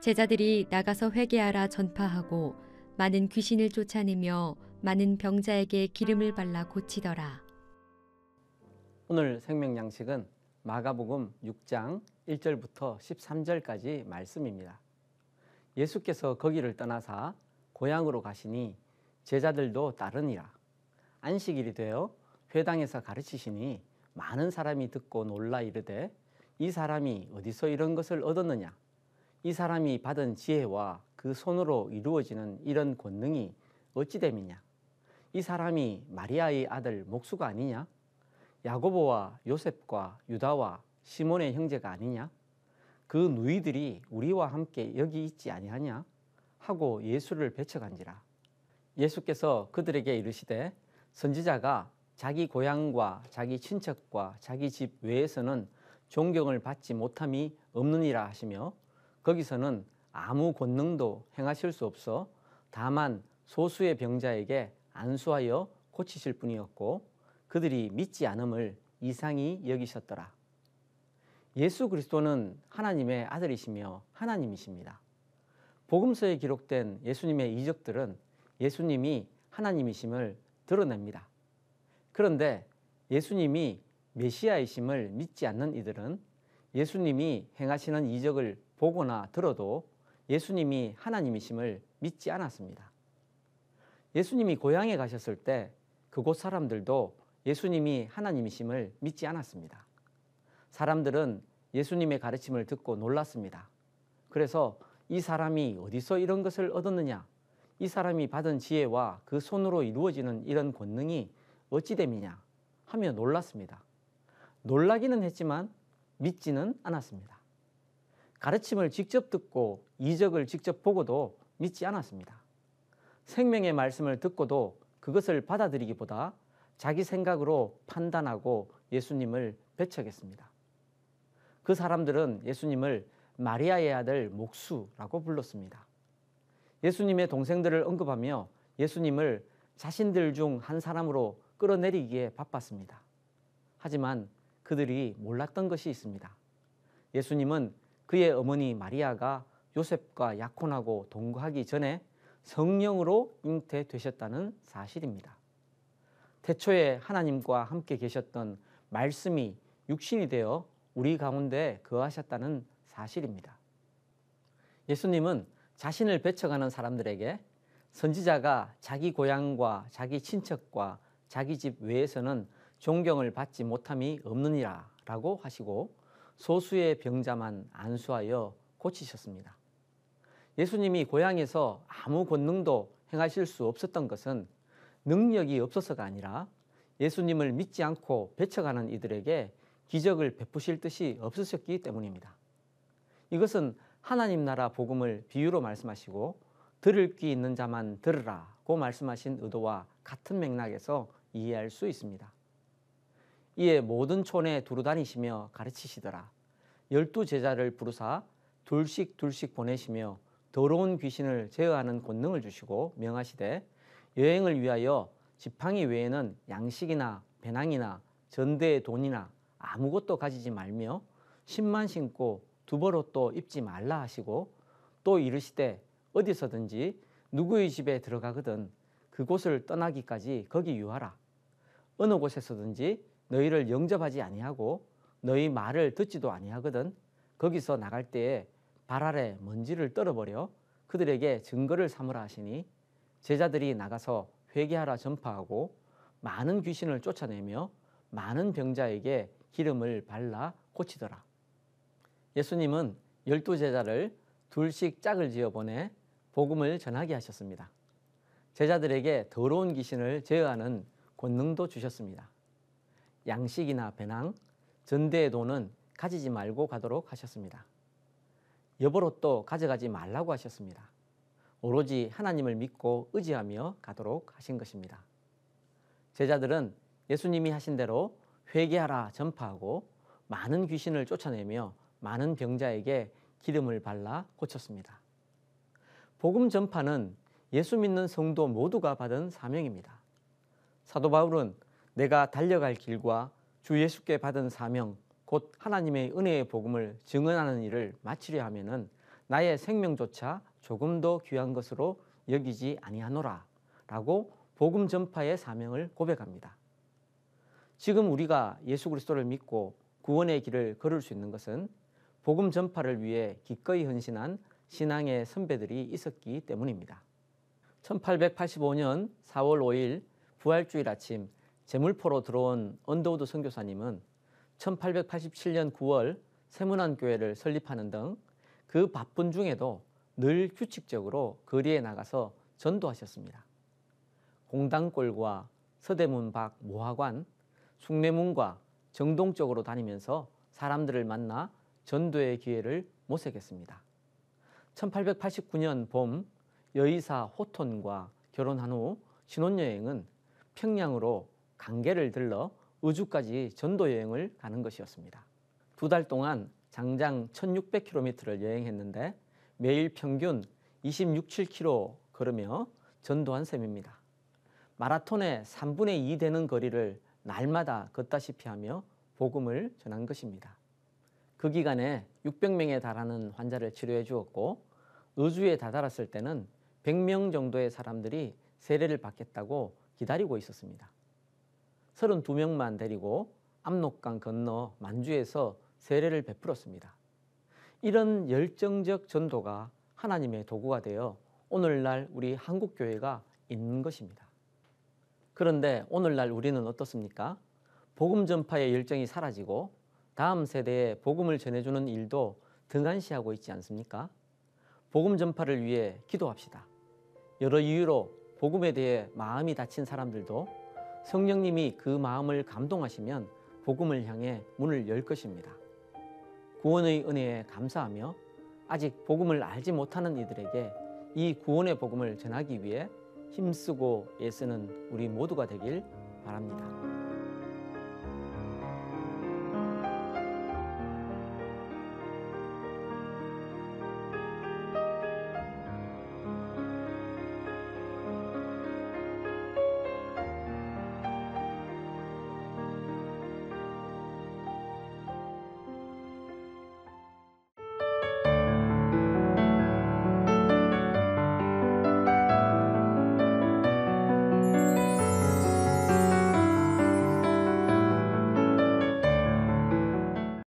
제자들이 나가서 회개하라 전파하고 많은 귀신을 쫓아내며 많은 병자에게 기름을 발라 고치더라. 오늘 생명 양식은 마가복음 6장 1절부터 13절까지 말씀입니다. 예수께서 거기를 떠나사 고향으로 가시니 제자들도 따르니라. 안식일이 되어 회당에서 가르치시니 많은 사람이 듣고 놀라 이르되 이 사람이 어디서 이런 것을 얻었느냐 이 사람이 받은 지혜와 그 손으로 이루어지는 이런 권능이 어찌 됨이냐? 이 사람이 마리아의 아들 목수가 아니냐? 야고보와 요셉과 유다와 시몬의 형제가 아니냐? 그 누이들이 우리와 함께 여기 있지 아니하냐? 하고 예수를 배척한지라. 예수께서 그들에게 이르시되 선지자가 자기 고향과 자기 친척과 자기 집 외에서는 존경을 받지 못함이 없느니라 하시며 거기서는 아무 권능도 행하실 수 없어 다만 소수의 병자에게 안수하여 고치실 뿐이었고 그들이 믿지 않음을 이상히 여기셨더라. 예수 그리스도는 하나님의 아들이시며 하나님이십니다. 복음서에 기록된 예수님의 이적들은 예수님이 하나님이심을 드러냅니다. 그런데 예수님이 메시아이심을 믿지 않는 이들은 예수님이 행하시는 이적을 보거나 들어도 예수님이 하나님이심을 믿지 않았습니다. 예수님이 고향에 가셨을 때 그곳 사람들도 예수님이 하나님이심을 믿지 않았습니다. 사람들은 예수님의 가르침을 듣고 놀랐습니다. 그래서 이 사람이 어디서 이런 것을 얻었느냐? 이 사람이 받은 지혜와 그 손으로 이루어지는 이런 권능이 어찌됨이냐? 하며 놀랐습니다. 놀라기는 했지만 믿지는 않았습니다. 가르침을 직접 듣고 이적을 직접 보고도 믿지 않았습니다. 생명의 말씀을 듣고도 그것을 받아들이기보다 자기 생각으로 판단하고 예수님을 배척했습니다. 그 사람들은 예수님을 마리아의 아들 목수라고 불렀습니다. 예수님의 동생들을 언급하며 예수님을 자신들 중 한 사람으로 끌어내리기에 바빴습니다. 하지만 그들이 몰랐던 것이 있습니다. 예수님은 그의 어머니 마리아가 요셉과 약혼하고 동거하기 전에 성령으로 잉태되셨다는 사실입니다. 태초에 하나님과 함께 계셨던 말씀이 육신이 되어 우리 가운데 거하셨다는 사실입니다. 예수님은 자신을 배척하는 사람들에게 선지자가 자기 고향과 자기 친척과 자기 집 외에서는 존경을 받지 못함이 없느니라 라고 하시고 소수의 병자만 안수하여 고치셨습니다. 예수님이 고향에서 아무 권능도 행하실 수 없었던 것은 능력이 없어서가 아니라 예수님을 믿지 않고 배척하는 이들에게 기적을 베푸실 뜻이 없으셨기 때문입니다. 이것은 하나님 나라 복음을 비유로 말씀하시고 들을 귀 있는 자만 들으라고 말씀하신 의도와 같은 맥락에서 이해할 수 있습니다. 이에 모든 촌에 두루 다니시며 가르치시더라. 열두 제자를 부르사 둘씩 둘씩 보내시며 더러운 귀신을 제어하는 권능을 주시고 명하시되 여행을 위하여 지팡이 외에는 양식이나 배낭이나 전대의 돈이나 아무것도 가지지 말며 신만 신고 두 벌 옷도 입지 말라 하시고 또 이르시되 어디서든지 누구의 집에 들어가거든 그곳을 떠나기까지 거기 유하라 어느 곳에서든지 너희를 영접하지 아니하고 너희 말을 듣지도 아니하거든 거기서 나갈 때에 발 아래 먼지를 떨어버려 그들에게 증거를 삼으라 하시니 제자들이 나가서 회개하라 전파하고 많은 귀신을 쫓아내며 많은 병자에게 기름을 발라 고치더라. 예수님은 열두 제자를 둘씩 짝을 지어 보내 복음을 전하게 하셨습니다. 제자들에게 더러운 귀신을 제어하는 권능도 주셨습니다. 양식이나 배낭, 전대의 돈은 가지지 말고 가도록 하셨습니다. 여보로또 가져가지 말라고 하셨습니다. 오로지 하나님을 믿고 의지하며 가도록 하신 것입니다. 제자들은 예수님이 하신 대로 회개하라 전파하고 많은 귀신을 쫓아내며 많은 병자에게 기름을 발라 고쳤습니다. 복음 전파는 예수 믿는 성도 모두가 받은 사명입니다. 사도 바울은 내가 달려갈 길과 주 예수께 받은 사명 곧 하나님의 은혜의 복음을 증언하는 일을 마치려 하면은 나의 생명조차 조금도 귀한 것으로 여기지 아니하노라라고 복음 전파의 사명을 고백합니다. 지금 우리가 예수 그리스도를 믿고 구원의 길을 걸을 수 있는 것은 복음 전파를 위해 기꺼이 헌신한 신앙의 선배들이 있었기 때문입니다. 1885년 4월 5일 부활주일 아침 제물포로 들어온 언더우드 선교사님은 1887년 9월 세문안 교회를 설립하는 등 그 바쁜 중에도 늘 규칙적으로 거리에 나가서 전도하셨습니다. 공당골과 서대문 밖 모화관, 숭례문과 정동 쪽으로 다니면서 사람들을 만나 전도의 기회를 모색했습니다. 1889년 봄 여의사 호톤과 결혼한 후 신혼여행은 평양으로 강계를 들러 의주까지 전도 여행을 가는 것이었습니다. 두 달 동안 장장 1600km를 여행했는데 매일 평균 26, 7km 걸으며 전도한 셈입니다. 마라톤의 3분의 2 되는 거리를 날마다 걷다시피 하며 복음을 전한 것입니다. 그 기간에 600명에 달하는 환자를 치료해 주었고 의주에 다다랐을 때는 100명 정도의 사람들이 세례를 받겠다고 기다리고 있었습니다. 32명만 데리고 압록강 건너 만주에서 세례를 베풀었습니다. 이런 열정적 전도가 하나님의 도구가 되어 오늘날 우리 한국 교회가 있는 것입니다. 그런데 오늘날 우리는 어떻습니까? 복음 전파의 열정이 사라지고 다음 세대에 복음을 전해주는 일도 등한시하고 있지 않습니까? 복음 전파를 위해 기도합시다. 여러 이유로 복음에 대해 마음이 다친 사람들도 성령님이 그 마음을 감동하시면 복음을 향해 문을 열 것입니다. 구원의 은혜에 감사하며 아직 복음을 알지 못하는 이들에게 이 구원의 복음을 전하기 위해 힘쓰고 애쓰는 우리 모두가 되길 바랍니다.